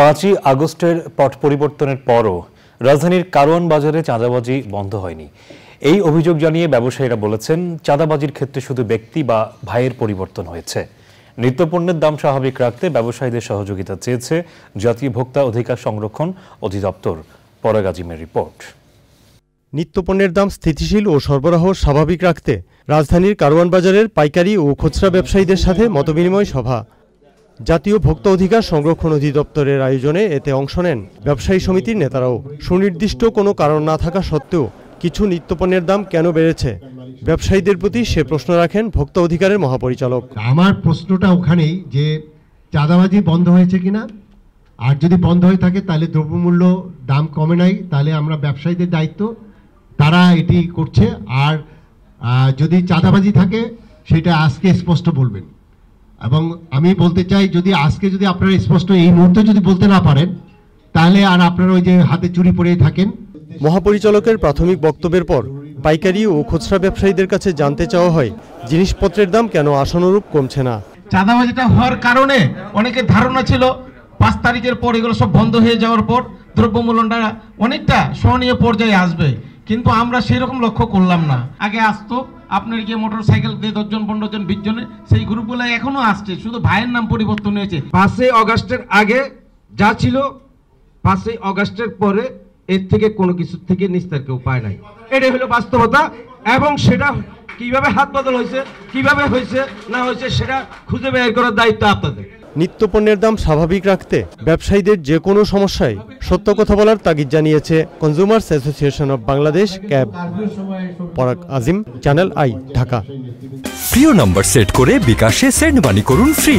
পাঁচই আগস্টের পট পরিবর্তনের পরও রাজধানীর কারওয়ান বাজারে চাঁদাবাজি বন্ধ হয়নি এই অভিযোগ জানিয়ে ব্যবসায়ীরা বলেছেন চাঁদাবাজির ক্ষেত্রে শুধু ব্যক্তি বা ভাইয়ের পরিবর্তন হয়েছে নিত্যপণ্যের দাম স্বাভাবিক রাখতে ব্যবসায়ীদের সহযোগিতা চেয়েছে জাতীয় ভোক্তা অধিকার সংরক্ষণ অধিদপ্তর পরাগাজিমের রিপোর্ট নিত্যপণ্যের দাম স্থিতিশীল ও সরবরাহ স্বাভাবিক রাখতে রাজধানীর কারওয়ান বাজারের পাইকারি ও খুচরা ব্যবসায়ীদের সাথে মতবিনিময় সভা জাতীয় ভোক্তা অধিকার সংরক্ষণ অধিদপ্তরের আয়োজনে এতে অংশ নেন ব্যবসায়ী সমিতির নেতারাও সুনির্দিষ্ট কোনো কারণ না থাকা সত্ত্বেও কিছু নিত্যপণ্যের দাম কেন বেড়েছে ব্যবসায়ীদের প্রতি সে প্রশ্ন রাখেন ভোক্তা অধিকারের মহাপরিচালক আমার প্রশ্নটা ওখানেই যে চাঁদাবাজি বন্ধ হয়েছে কিনা আর যদি বন্ধ হয়ে থাকে তাহলে দ্রব্যমূল্য দাম কমে নাই তাহলে আমরা ব্যবসায়ীদের দায়িত্ব তারা এটি করছে আর যদি চাঁদাবাজি থাকে সেটা আজকে স্পষ্ট বলবেন এবং আমি বলতে চাই যদি আজকে যদি আপনারা স্পষ্ট এই মুহূর্তে যদি বলতে না পারেন তাহলে আর আপনারা ওই যে হাতে চুরি পড়ে থাকেন মহাপরিচালকের প্রাথমিক বক্তব্যের পর পাইকারি ও খুচরা ব্যবসায়ীদের কাছে জানতে চাওয়া হয় জিনিসপত্রের দাম কেন আশানুরূপ কমছে না চাঁদাবাজিটা হওয়ার কারণে অনেকের ধারণা ছিল পাঁচ তারিখের পর এগুলো সব বন্ধ হয়ে যাওয়ার পর দ্রব্যমূল্যটা অনেকটা সহনীয় পর্যায়ে আসবে কিন্তু আমরা সেরকম লক্ষ্য করলাম না আগে আসতো আপনার গিয়ে মোটর সাইকেল দিয়ে দশজন পনেরো জন বিশ জনে সেই গ্রুপগুলো এখনো আসছে শুধু ভাইয়ের নাম পরিবর্তন হয়েছে পাঁচই অগাস্টের আগে যা ছিল পাঁচই অগাস্টের পরে এর থেকে কোনো কিছুর থেকে নিস্তার কেউ পায় নাই এটাই হলো বাস্তবতা এবং সেটা কিভাবে হাত বদল হয়েছে কিভাবে হয়েছে না হয়েছে সেটা খুঁজে বের করার দায়িত্ব আপনাদের নিত্যপণ্যের দাম স্বাভাবিক রাখতে ব্যবসায়ীদের যে কোনো সমস্যায় সত্য কথা বলার তাগিদ জানিয়েছে consumers association of Bangladesh CAB Parag Azim channel I Dhaka প্রিয় নম্বর সেট করে বিকাশে সেন্ড মানি করুন ফ্রি